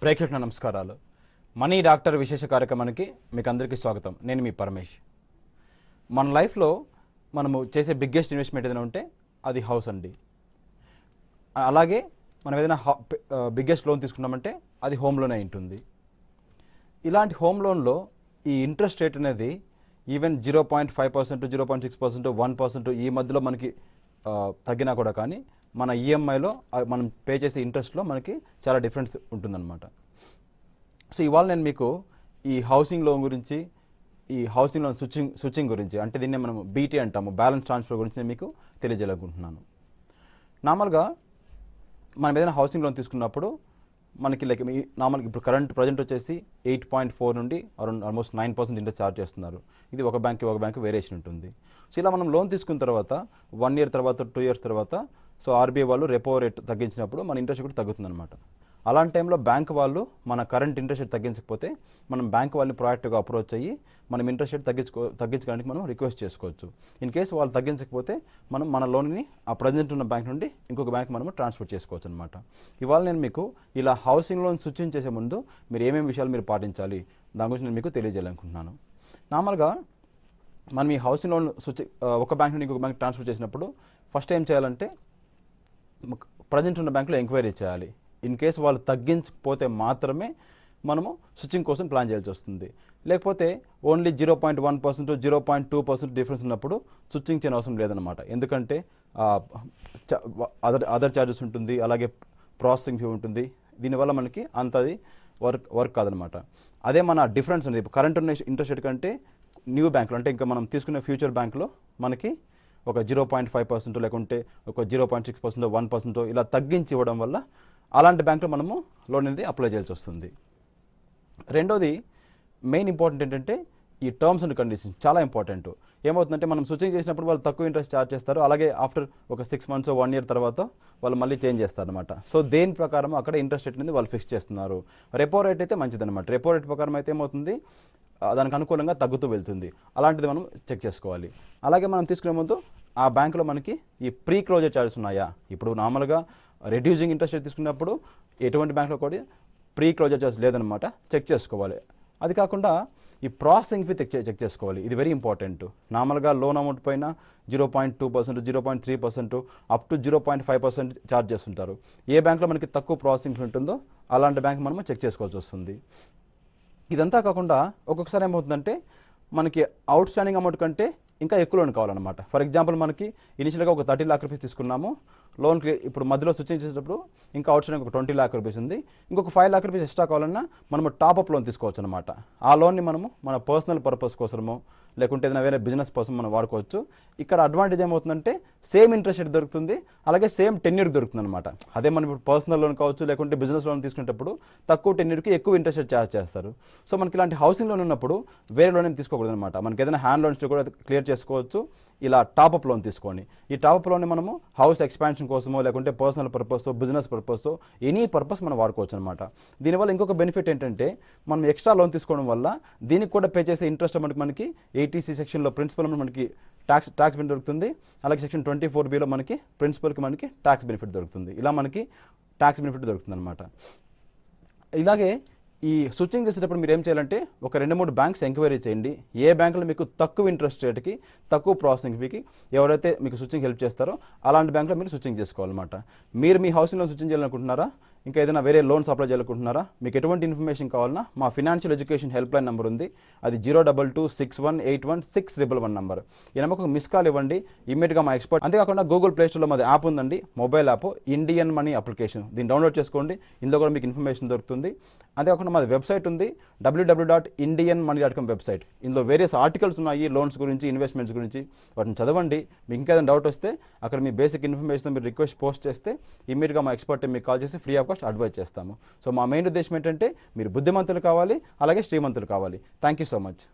ప్రేక్షకుల నమస్కారాలు money doctor విశేష కార్యక్రమానికి మీకు అందరికీ స్వాగతం నేను మీ పరమేష్ మన లైఫ్లో మనము చేసే బిగ్గెస్ట్ ఇన్వెస్ట్మెంట్ ఏదైనా ఉంటే అది హౌస్ అండి అలాగే మనం ఏదైనా బిగ్గెస్ట్ లోన్ తీసుకున్నామంటే అది హోమ్ లోన్ అయి ఉంటుంది ఇలాంటి హోమ్ లోన్లో ఈ ఇంట్రెస్ట్ రేట్ అనేది even zero point five percent zero point six percent one percent ఈ మధ్యలో మనకి తగ్గినా కూడా కానీ మన ఈఎంఐలో మనం పే చేసే ఇంట్రెస్ట్లో మనకి చాలా డిఫరెన్స్ ఉంటుందన్నమాట సో ఇవాళ నేను మీకు ఈ హౌసింగ్ లోన్ గురించి ఈ హౌసింగ్ లోన్ స్విచ్చింగ్ స్విచ్చింగ్ గురించి అంటే దీన్ని మనం బీటీ అంటాము బ్యాలెన్స్ ట్రాన్స్ఫర్ గురించి నేను మీకు తెలియజేయాలనుకుంటున్నాను నార్మల్గా మనం ఏదైనా హౌసింగ్ లోన్ తీసుకున్నప్పుడు మనకి లైక్ నార్మల్ ఇప్పుడు కరెంట్ ప్రజెంట్ వచ్చేసి ఎయిట్ పాయింట్ ఫోర్ నుండి around almost nine percent interest charge చేస్తున్నారు ఇది ఒక బ్యాంక్కి ఒక బ్యాంక్ వేరియేషన్ ఉంటుంది సో ఇలా మనం లోన్ తీసుకున్న తర్వాత వన్ ఇయర్ తర్వాత టూ ఇయర్స్ తర్వాత సో ఆర్బీఐ వాళ్ళు రెపో రేట్ తగ్గించినప్పుడు మన ఇంట్రెస్ట్ కూడా తగ్గుతుంది అనమాట అలాంటి టైంలో బ్యాంక్ వాళ్ళు మన కరెంట్ ఇంట్రెస్ట్ రేట్ తగ్గించకపోతే మనం బ్యాంక్ వాళ్ళని ప్రొయాక్టివ్గా అప్రోచ్ అయ్యి మనం ఇంట్రెస్ట్ రేట్ తగ్గించుకో తగ్గించడానికి మనం రిక్వెస్ట్ చేసుకోవచ్చు ఇన్ కేసు వాళ్ళు తగ్గించకపోతే మనం మన లోన్ని ఆ ప్రజెంట్ ఉన్న బ్యాంక్ నుండి ఇంకొక బ్యాంక్ మనము ట్రాన్స్ఫర్ చేసుకోవచ్చు అనమాట ఇవాళ నేను మీకు ఇలా హౌసింగ్ లోన్ సూచించేసే ముందు మీరు ఏమేమి విషయాలు మీరు పాటించాలి దాని గురించి నేను మీకు తెలియజేయాలనుకుంటున్నాను నార్మల్గా మనం ఈ హౌసింగ్ లోన్ సూచి ఒక బ్యాంక్ నుండి ఇంకొక బ్యాంక్ ట్రాన్స్ఫర్ చేసినప్పుడు ఫస్ట్ ఏం చేయాలంటే ప్రజెంట్ ఉన్న బ్యాంకులో ఎంక్వైరీ చేయాలి ఇన్ కేసు వాళ్ళు తగ్గించకపోతే మాత్రమే మనము స్విచ్చింగ్ కోసం ప్లాన్ చేయాల్సి వస్తుంది లేకపోతే only zero point one percent zero point two percent difference ఉన్నప్పుడు స్విచ్చింగ్ చేయని అవసరం లేదనమాట ఎందుకంటే అదర్ అదర్ ఛార్జెస్ ఉంటుంది అలాగే ప్రాసెసింగ్ ఫీ ఉంటుంది దీనివల్ల మనకి అంత అది వర్క్ వర్క్ కాదనమాట అదే మన డిఫరెన్స్ అనేది కరెంట్ ఉన్న ఇంట్రెస్ట్ రేట్ కంటే న్యూ బ్యాంకులో అంటే ఇంకా మనం తీసుకునే ఫ్యూచర్ బ్యాంకులో మనకి ఒక జీరో పాయింట్ ఫైవ్ పర్సెంట్ లేకుంటే ఒక zero point six percent one percent ఇలా తగ్గించి ఇవ్వడం వల్ల అలాంటి బ్యాంకులో మనము లోన్ అనేది అప్లై చేయాల్సి వస్తుంది రెండోది మెయిన్ ఇంపార్టెంట్ ఏంటంటే ఈ టర్మ్స్ అండ్ కండిషన్స్ చాలా ఇంపార్టెంట్ ఏమవుతుందంటే మనం స్విచ్చింగ్ చేసినప్పుడు వాళ్ళు తక్కువ ఇంట్రెస్ట్ చార్జ్ చేస్తారు అలాగే ఆఫ్టర్ ఒక సిక్స్ మంత్స్ వన్ ఇయర్ తర్వాత వాళ్ళు మళ్ళీ చేంజ్ చేస్తారు అనమాట సో దేని ప్రకారం అక్కడ ఇంట్రెస్ట్ రేట్ అనేది వాళ్ళు ఫిక్స్ చేస్తున్నారు రెపో రేట్ అయితే మంచిదనమాట రెపో రేట్ ప్రకారం అయితే ఏమవుతుంది దానికి అనుకూలంగా తగ్గుతూ వెళ్తుంది అలాంటిది మనం చెక్ చేసుకోవాలి అలాగే మనం తీసుకునే ముందు ఆ బ్యాంకులో మనకి ఈ ప్రీ క్లోజర్ ఛార్జెస్ ఉన్నాయా ఇప్పుడు నార్మల్గా రెడ్యూసింగ్ ఇంట్రెస్ట్ రేట్ తీసుకున్నప్పుడు ఎటువంటి బ్యాంకులో కూడా ప్రీ క్లోజర్ ఛార్జ్ లేదనమాట చెక్ చేసుకోవాలి అది కాకుండా ఈ ప్రాసెసింగ్ ఫీ చెక్ చెక్ చేసుకోవాలి ఇది వెరీ ఇంపార్టెంట్ నార్మల్గా లోన్ అమౌంట్ పైన zero point two percent zero point three percent up to zero point five percent charge చేస్తుంటారు ఏ బ్యాంక్లో మనకి తక్కువ ప్రాసెసింగ్ ఉంటుందో అలాంటి బ్యాంక్ మనము చెక్ చేసుకోవాల్సి వస్తుంది ఇదంతా కాకుండా ఒక్కొక్కసారి ఏమవుతుందంటే మనకి అవుట్ స్టాండింగ్ అమౌంట్ కంటే ఇంకా ఎక్కువ లోన్ కావాలన్నమాట ఫర్ ఎగ్జాంపుల్ మనకి ఇనిషియల్గా ఒక థర్టీ లాక్ రూపీస్ తీసుకున్నాము లోన్ ఇప్పుడు మధ్యలో సూచించేటప్పుడు ఇంకా అవుట్స్టాండింగ్ ఒక ట్వంటీ లాక్ రూపీస్ ఉంది ఇంకొక ఫైవ్ లాక్ రూపీస్ ఎక్స్ట్రా కావాలన్నా మనము టాప్అప్ లోన్ తీసుకోవచ్చు అనమాట ఆ లోన్ని మనము మన పర్సనల్ పర్పస్ కోసము లేకుంటే ఏదైనా వేరే బిజినెస్ కోసం మనం వాడుకోవచ్చు ఇక్కడ అడ్వాంటేజ్ ఏమవుతుందంటే సేమ్ ఇంట్రెస్ట్ రేట్ దొరుకుతుంది అలాగే సేమ్ టెన్యూర్ దొరుకుతుంది అనమాట అదే మనం ఇప్పుడు పర్సనల్ లోన్ కావచ్చు లేకుంటే బిజినెస్ లోన్ తీసుకునేటప్పుడు తక్కువ టెన్యూర్కి ఎక్కువ ఇంట్రెస్ట్ రేట్ ఛార్జ్ చేస్తారు సో మనకి ఇలాంటి హౌసింగ్ లోన్ ఉన్నప్పుడు వేరే లోన్ తీసుకోకూడదు అనమాట మనకి ఏదైనా హ్యాండ్ లోన్స్ కూడా క్లియర్ చేసుకోవచ్చు ఇలా టాపప్ లోన్ తీసుకోండి ఈ టాపప్ లోన్ మనము హౌస్ ఎక్స్పాన్షన్ కోసమో లేకుంటే personal purpose business purpose any purpose మనం వాడుకోవచ్చు అనమాట దీనివల్ల ఇంకొక బెనిఫిట్ ఏంటంటే మనం ఎక్స్ట్రా లోన్ తీసుకోవడం వల్ల దీనికి కూడా పే చేసే ఇంట్రెస్ట్ మనకి మనకి ఏటీసీ సెక్షన్లో ప్రిన్సిపల్ మనకి ట్యాక్స్ ట్యాక్స్ బెనిఫిట్ దొరుకుతుంది అలాగే సెక్షన్ ట్వంటీ ఫోర్ బిలో మనకి ప్రిన్సిపల్కి మనకి ట్యాక్స్ బెనిఫిట్ దొరుకుతుంది ఇలా మనకి ట్యాక్స్ బెనిఫిట్ దొరుకుతుంది అనమాట ఇలాగే ఈ స్విచ్చింగ్ చేసేటప్పుడు మీరు ఏం చేయాలంటే ఒక రెండు మూడు బ్యాంక్స్ ఎంక్వైరీ చేయండి ఏ బ్యాంకులో మీకు తక్కువ ఇంట్రెస్ట్ రేట్కి తక్కువ ప్రాసెసింగ్ ఫీకి ఎవరైతే మీకు స్విచ్చింగ్ హెల్ప్ చేస్తారో అలాంటి బ్యాంకులో మీరు స్విచ్చింగ్ చేసుకోవాలన్నమాట మీరు మీ హౌసింగ్ లోన్ స్విచ్చింగ్ చేయాలనుకుంటున్నారా ఇంకా ఏదైనా వేరే లోన్స్ అప్లై చేయాలనుకుంటున్నారా మీకు ఎటువంటి ఇన్ఫర్మేషన్ కావాలన్నా మా financial education help line number ఉంది అది zero double two six one eight one six triple one number ఈ నెంబర్ మిస్ కాల్ ఇవ్వండి ఇమీడియట్గా మా ఎక్స్పర్ట్ అంతేకాకుండా గూగుల్ ప్లేస్టోర్లో మాది యాప్ ఉందండి mobile app Indian money application దీన్ని డౌన్లోడ్ చేసుకోండి ఇందులో కూడా మీకు ఇన్ఫర్మేషన్ దొరుకుతుంది అంతేకాకుండా మాది వెబ్సైట్ ఉంది W W dot Indian money dot com website ఇందులో వేరియస్ ఆర్టికల్స్ ఉన్నాయి లోన్స్ గురించి ఇన్వెస్ట్మెంట్స్ గురించి వాటిని చదవండి మీకు ఇంకేదైనా డౌట్ వస్తే అక్కడ మీ బేసిక్ ఇన్ఫర్మేషన్ మీరు రిక్వెస్ట్ పోస్ట్ చేస్తే ఇమీడియట్గా మా ఎక్స్పర్ట్ మీకు కాల్ చేసి ఫ్రీ ఆఫ్ కాస్ట్ అడ్వైజ్ చేస్తాము సో మా మెయిన్ ఉద్దేశం ఏంటంటే మీరు బుద్ధిమంతులు కావాలి అలాగే శ్రీమంతులు కావాలి థ్యాంక్ యూ సో మచ్